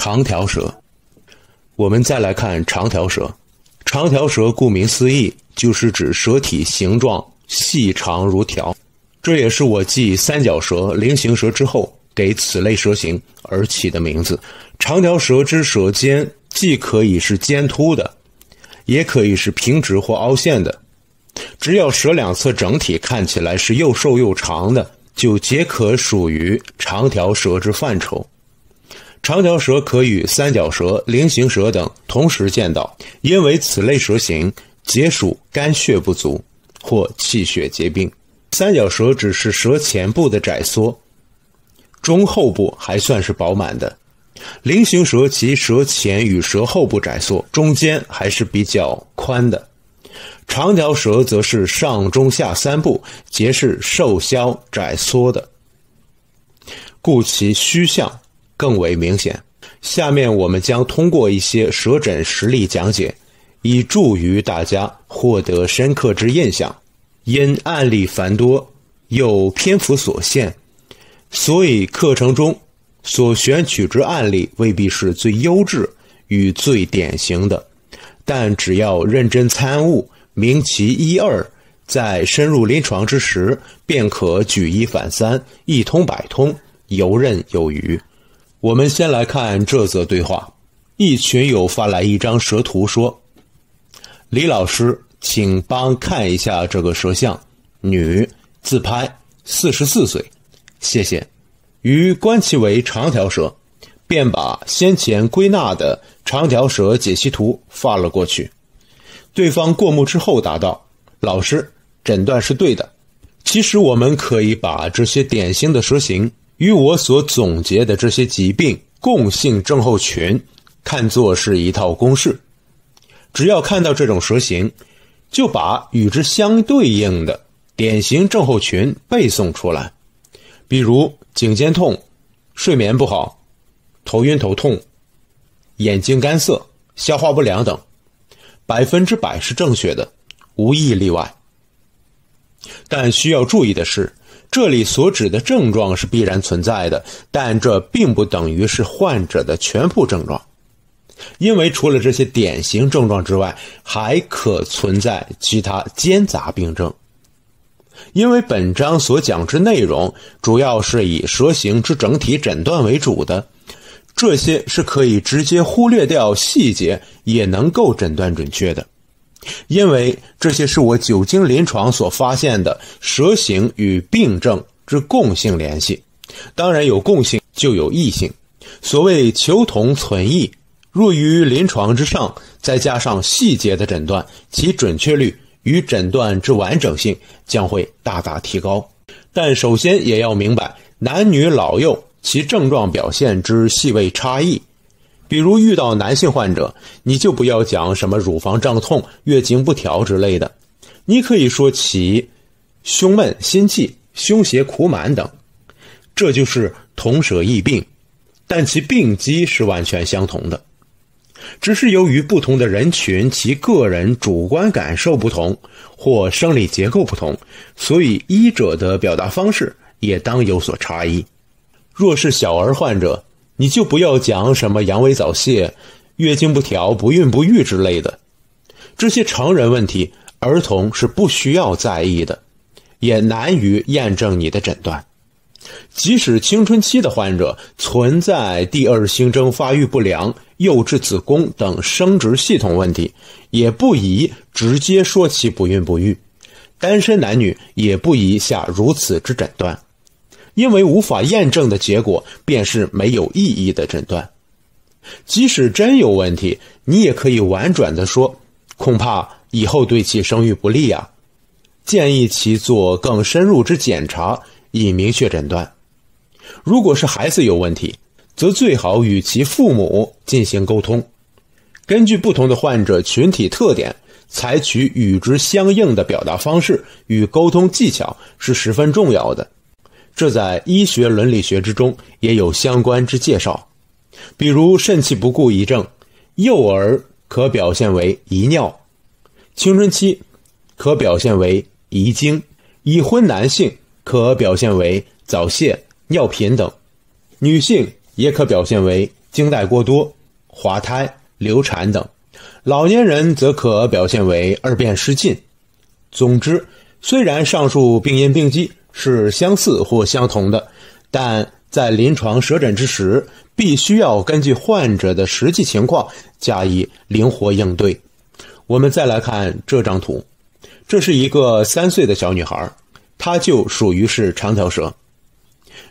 长条蛇，我们再来看长条蛇。长条蛇顾名思义，就是指蛇体形状细长如条，这也是我记三角蛇、菱形蛇之后，给此类蛇形而起的名字。长条蛇之舌尖，既可以是尖凸的，也可以是平直或凹陷的。只要蛇两侧整体看起来是又瘦又长的，就皆可属于长条蛇之范畴。长条蛇可与三角蛇、菱形蛇等同时见到，因为此类蛇形解暑、肝血不足或气血结病。三角蛇只是蛇前部的窄缩，中后部还算是饱满的；菱形蛇其蛇前与蛇后部窄缩，中间还是比较宽的；长条蛇则是上中下三部皆是瘦削窄缩的，故其虚象。更为明显。下面我们将通过一些舌诊实例讲解，以助于大家获得深刻之印象。因案例繁多，有篇幅所限，所以课程中所选取之案例未必是最优质与最典型的，但只要认真参悟，明其一二，在深入临床之时，便可举一反三，一通百通，游刃有余。我们先来看这则对话。一群友发来一张蛇图，说：“李老师，请帮看一下这个蛇像，女，自拍，四十四岁，谢谢。”于观其为长条蛇，便把先前归纳的长条蛇解析图发了过去。对方过目之后答道：“老师，诊断是对的。其实我们可以把这些典型的蛇形。”与我所总结的这些疾病共性症候群，看作是一套公式，只要看到这种蛇形，就把与之相对应的典型症候群背诵出来，比如颈肩痛、睡眠不好、头晕头痛、眼睛干涩、消化不良等，百分之百是正确的，无一例外。但需要注意的是。这里所指的症状是必然存在的，但这并不等于是患者的全部症状，因为除了这些典型症状之外，还可存在其他兼杂病症。因为本章所讲之内容主要是以蛇形之整体诊断为主的，这些是可以直接忽略掉细节，也能够诊断准确的。因为这些是我久经临床所发现的蛇形与病症之共性联系，当然有共性就有异性。所谓求同存异，若于临床之上再加上细节的诊断，其准确率与诊断之完整性将会大大提高。但首先也要明白男女老幼其症状表现之细微差异。比如遇到男性患者，你就不要讲什么乳房胀痛、月经不调之类的，你可以说其胸闷、心悸、胸胁苦满等，这就是同舍异病，但其病机是完全相同的，只是由于不同的人群其个人主观感受不同或生理结构不同，所以医者的表达方式也当有所差异。若是小儿患者。你就不要讲什么阳痿早泄、月经不调、不孕不育之类的这些成人问题，儿童是不需要在意的，也难于验证你的诊断。即使青春期的患者存在第二性征发育不良、幼稚子宫等生殖系统问题，也不宜直接说起不孕不育。单身男女也不宜下如此之诊断。因为无法验证的结果，便是没有意义的诊断。即使真有问题，你也可以婉转地说：“恐怕以后对其生育不利啊，建议其做更深入之检查以明确诊断。”如果是孩子有问题，则最好与其父母进行沟通。根据不同的患者群体特点，采取与之相应的表达方式与沟通技巧是十分重要的。这在医学伦理学之中也有相关之介绍，比如肾气不固一症，幼儿可表现为遗尿，青春期可表现为遗精，已婚男性可表现为早泄、尿频等，女性也可表现为经带过多、滑胎、流产等，老年人则可表现为二便失禁。总之，虽然上述病因病机。是相似或相同的，但在临床舌诊之时，必须要根据患者的实际情况加以灵活应对。我们再来看这张图，这是一个三岁的小女孩，她就属于是长条舌。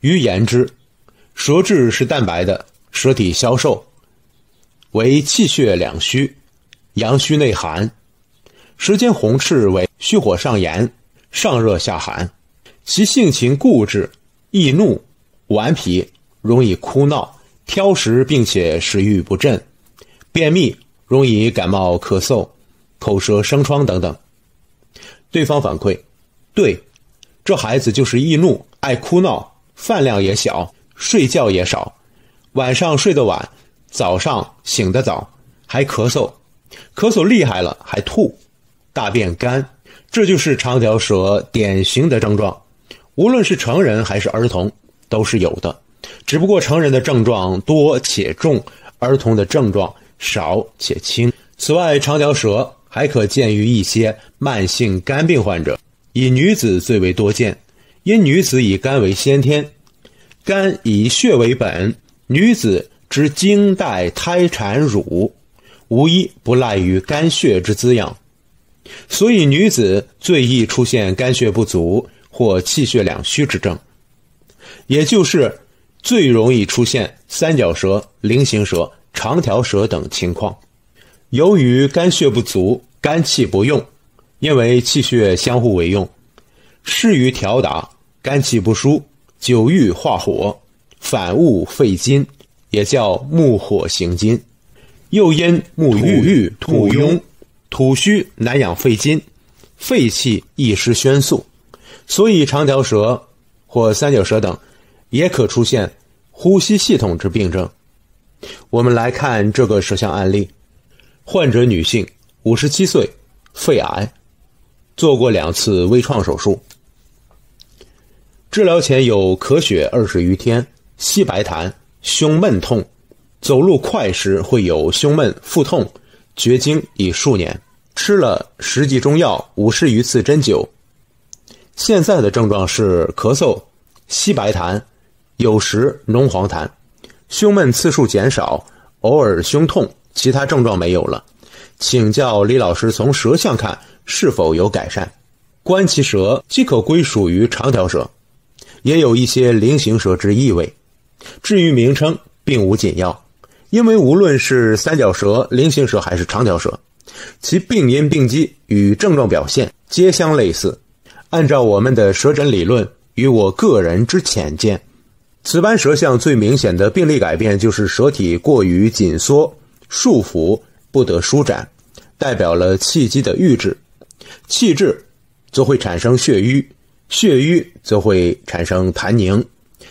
于言之，舌质是淡白的，舌体消瘦，为气血两虚，阳虚内寒；舌尖红赤为虚火上炎，上热下寒。其性情固执、易怒、顽皮，容易哭闹、挑食，并且食欲不振、便秘，容易感冒、咳嗽、口舌生疮等等。对方反馈：对，这孩子就是易怒、爱哭闹，饭量也小，睡觉也少，晚上睡得晚，早上醒得早，还咳嗽，咳嗽厉害了还吐，大便干，这就是长条蛇典型的症状。无论是成人还是儿童，都是有的，只不过成人的症状多且重，儿童的症状少且轻。此外，长条舌还可见于一些慢性肝病患者，以女子最为多见，因女子以肝为先天，肝以血为本，女子之经带胎产乳，无一不赖于肝血之滋养，所以女子最易出现肝血不足。或气血两虚之症，也就是最容易出现三角舌、菱形舌、长条舌等情况。由于肝血不足，肝气不用，因为气血相互为用，适于调达，肝气不舒，久欲化火，反物肺金，也叫木火行金。又因木郁土壅，土虚难养肺金，肺气易失宣肃。所以，长条蛇或三角蛇等，也可出现呼吸系统之病症。我们来看这个舌象案例：患者女性，五十七岁，肺癌，做过两次微创手术。治疗前有咳血二十余天，稀白痰，胸闷痛，走路快时会有胸闷、腹痛，绝经已数年，吃了十几中药，五十余次针灸。现在的症状是咳嗽、稀白痰，有时浓黄痰，胸闷次数减少，偶尔胸痛，其他症状没有了。请教李老师，从舌象看是否有改善？观其舌，即可归属于长条舌，也有一些菱形舌之异味。至于名称，并无紧要，因为无论是三角舌、菱形舌还是长条舌，其病因病机与症状表现皆相类似。按照我们的舌诊理论与我个人之浅见，此般舌象最明显的病例改变就是舌体过于紧缩，束缚不得舒展，代表了气机的郁滞。气滞则会产生血瘀，血瘀则会产生痰凝，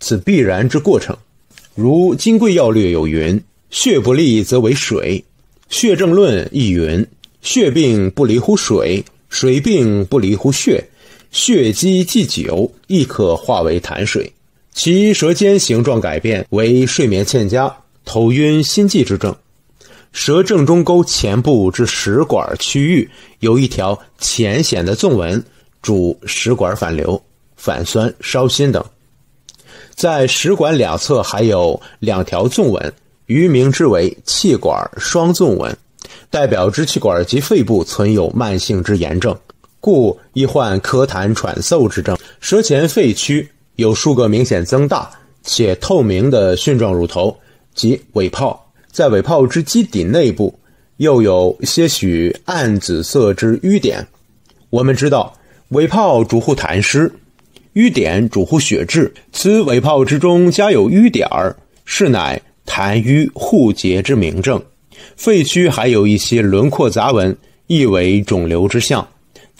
此必然之过程。如《金匮要略》有云：“血不利则为水。”《血证论》亦云：“血病不离乎水，水病不离乎血。”血积既久，亦可化为痰水。其舌尖形状改变为睡眠欠佳、头晕心悸之症。舌正中沟前部至食管区域有一条浅显的纵纹，主食管反流、反酸、烧心等。在食管两侧还有两条纵纹，余名之为气管双纵纹，代表支气管及肺部存有慢性之炎症。故易患咳痰喘嗽之症。舌前肺区有数个明显增大且透明的蕈状乳头即尾泡，在尾泡之基底内部又有些许暗紫色之瘀点。我们知道，尾泡主护痰湿，瘀点主护血滞。此尾泡之中加有瘀点儿，是乃痰瘀互结之明证。肺区还有一些轮廓杂纹，亦为肿瘤之象。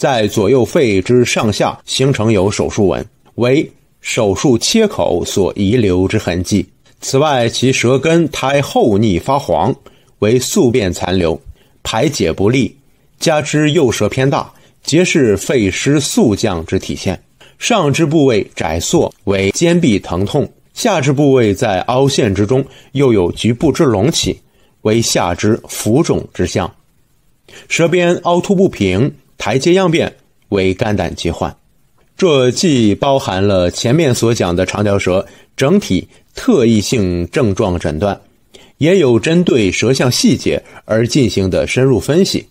在左右肺之上下形成有手术纹，为手术切口所遗留之痕迹。此外，其舌根苔厚腻发黄，为宿便残留、排解不利，加之右舌偏大，皆是肺湿速降之体现。上肢部位窄缩为肩臂疼痛，下肢部位在凹陷之中又有局部之隆起，为下肢浮肿之象。舌边凹凸不平。台阶样变为肝胆疾患，这既包含了前面所讲的长条舌整体特异性症状诊断，也有针对舌象细节而进行的深入分析。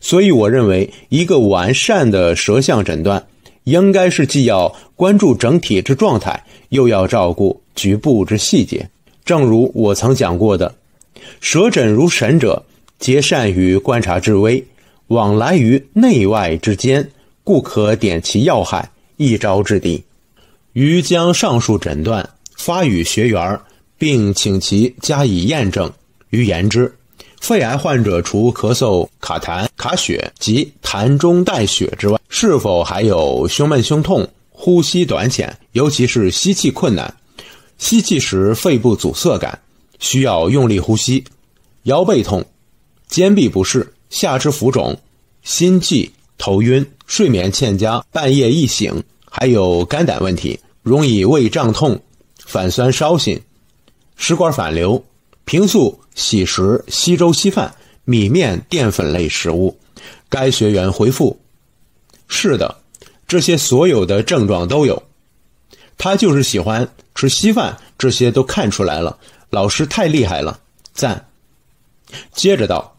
所以，我认为一个完善的舌象诊断，应该是既要关注整体之状态，又要照顾局部之细节。正如我曾讲过的，舌诊如神者，皆善于观察之微。往来于内外之间，故可点其要害，一招制敌。于将上述诊断发与学员，并请其加以验证。于言之，肺癌患者除咳嗽、卡痰、卡血及痰中带血之外，是否还有胸闷、胸痛、呼吸短浅，尤其是吸气困难，吸气时肺部阻塞感，需要用力呼吸，腰背痛，肩臂不适。下肢浮肿、心悸、头晕、睡眠欠佳、半夜易醒，还有肝胆问题，容易胃胀痛、反酸烧心、食管反流。平素喜食稀粥、稀饭、米面淀粉类食物。该学员回复：是的，这些所有的症状都有。他就是喜欢吃稀饭，这些都看出来了。老师太厉害了，赞。接着道。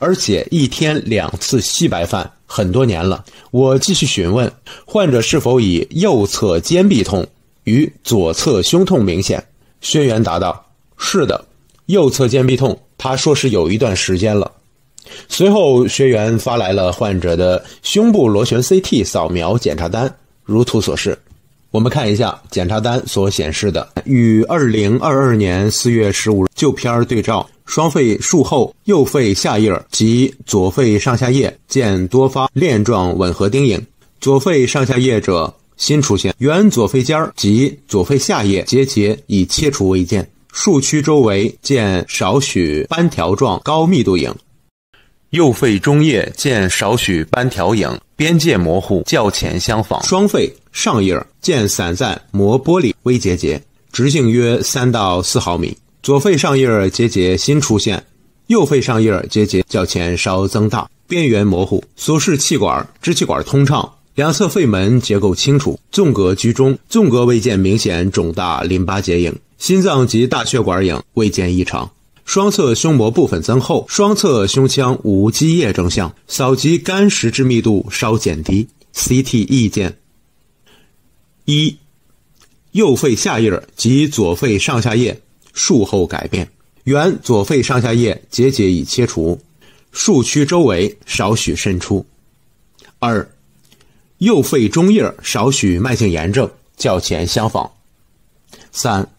而且一天两次稀白饭，很多年了。我继续询问患者是否以右侧肩臂痛与左侧胸痛明显。薛元答道：“是的，右侧肩臂痛，他说是有一段时间了。”随后，学员发来了患者的胸部螺旋 CT 扫描检查单，如图所示。我们看一下检查单所显示的与2022年4月15日旧片儿对照。双肺术后，右肺下叶及左肺上下叶见多发链状吻合钉影，左肺上下叶者新出现，原左肺尖儿及左肺下叶结节已切除未见。术区周围见少许斑条状高密度影，右肺中叶见少许斑条影，边界模糊，较浅相仿。双肺上叶见散在磨玻璃微结节，直径约三到四毫米。左肺上叶结节新出现，右肺上叶结节较前稍增大，边缘模糊。所视气管、支气管通畅，两侧肺门结构清楚，纵隔居中，纵隔未见明显肿大淋巴结影，心脏及大血管影未见异常。双侧胸膜部分增厚，双侧胸腔无积液征象，扫及肝实质密度稍减低。CT 意见：一、右肺下叶及左肺上下叶。术后改变，原左肺上下叶结节已切除，术区周围少许渗出。二，右肺中叶少许慢性炎症，较前相仿。三，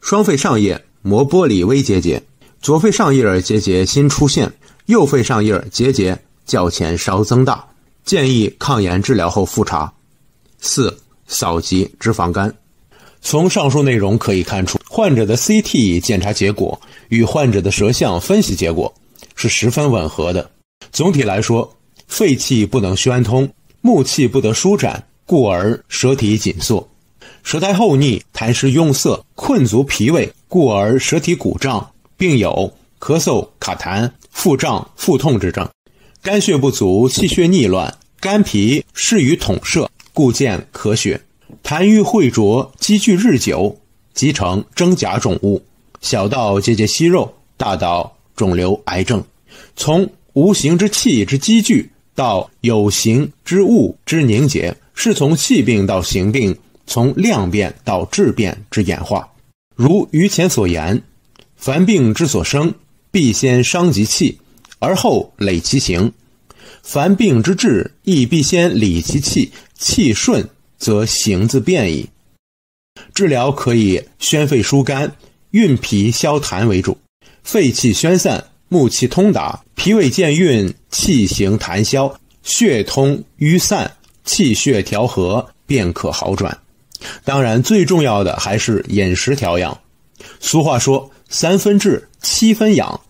双肺上叶磨玻璃微结节，左肺上叶结节新出现，右肺上叶结节较前稍增大，建议抗炎治疗后复查。四，扫及脂肪肝。从上述内容可以看出，患者的 CT 检查结果与患者的舌象分析结果是十分吻合的。总体来说，肺气不能宣通，目气不得舒展，故而舌体紧缩；舌苔厚腻，痰湿壅塞，困足脾胃，故而舌体鼓胀，并有咳嗽、卡痰、腹胀、腹痛之症。肝血不足，气血逆乱，肝脾适于统摄，故见咳血。痰瘀秽浊积聚日久，即成真假肿物，小到结节息肉，大到肿瘤癌症。从无形之气之积聚到有形之物之凝结，是从气病到形病，从量变到质变之演化。如于前所言，凡病之所生，必先伤及气，而后累其形；凡病之治，亦必先理其气，气顺。则形自变矣。治疗可以宣肺疏肝、运脾消痰为主，肺气宣散，木气通达，脾胃健运，气行痰消，血通瘀散，气血调和，便可好转。当然，最重要的还是饮食调养。俗话说“三分治，七分养”，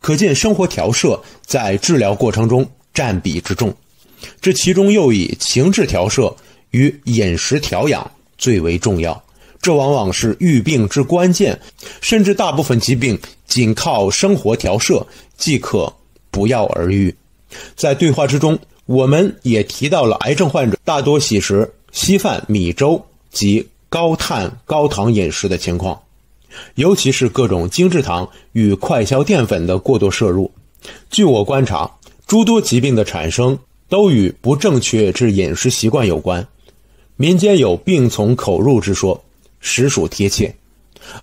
可见生活调摄在治疗过程中占比之重。这其中又以情志调摄。与饮食调养最为重要，这往往是愈病之关键，甚至大部分疾病仅靠生活调摄即可不药而愈。在对话之中，我们也提到了癌症患者大多喜食稀饭、米粥及高碳高糖饮食的情况，尤其是各种精制糖与快消淀粉的过多摄入。据我观察，诸多疾病的产生都与不正确之饮食习惯有关。民间有“病从口入”之说，实属贴切；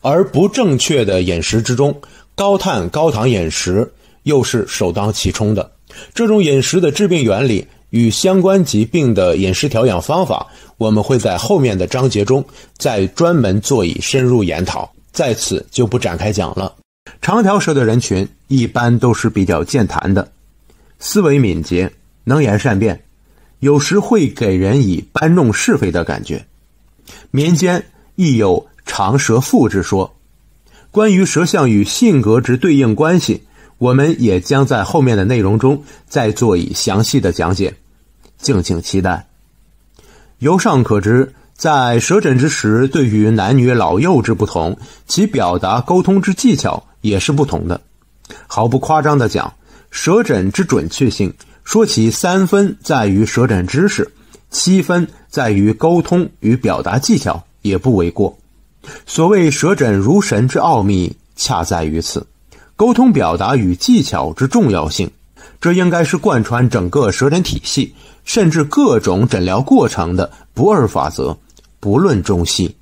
而不正确的饮食之中，高碳高糖饮食又是首当其冲的。这种饮食的治病原理与相关疾病的饮食调养方法，我们会在后面的章节中再专门做以深入研讨，在此就不展开讲了。长条舌的人群一般都是比较健谈的，思维敏捷，能言善辩。有时会给人以搬弄是非的感觉，民间亦有长舌妇之说。关于舌象与性格之对应关系，我们也将在后面的内容中再做以详细的讲解，敬请期待。由上可知，在舌诊之时，对于男女老幼之不同，其表达沟通之技巧也是不同的。毫不夸张的讲，舌诊之准确性。说起三分在于舌诊知识，七分在于沟通与表达技巧，也不为过。所谓舌诊如神之奥秘，恰在于此。沟通、表达与技巧之重要性，这应该是贯穿整个舌诊体系，甚至各种诊疗过程的不二法则，不论中西。